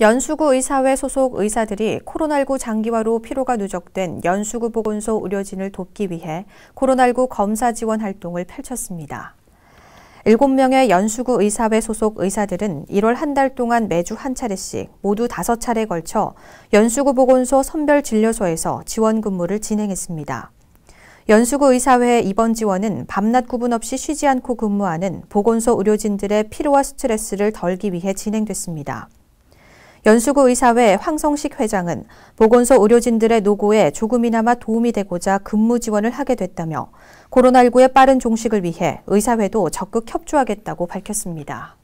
연수구 의사회 소속 의사들이 코로나19 장기화로 피로가 누적된 연수구 보건소 의료진을 돕기 위해 코로나19 검사 지원 활동을 펼쳤습니다. 7명의 연수구 의사회 소속 의사들은 1월 한 달 동안 매주 한 차례씩 모두 5차례 걸쳐 연수구 보건소 선별진료소에서 지원 근무를 진행했습니다. 연수구 의사회 이번 지원은 밤낮 구분 없이 쉬지 않고 근무하는 보건소 의료진들의 피로와 스트레스를 덜기 위해 진행됐습니다. 연수구 의사회 황성식 회장은 보건소 의료진들의 노고에 조금이나마 도움이 되고자 근무 지원을 하게 됐다며 코로나19의 빠른 종식을 위해 의사회도 적극 협조하겠다고 밝혔습니다.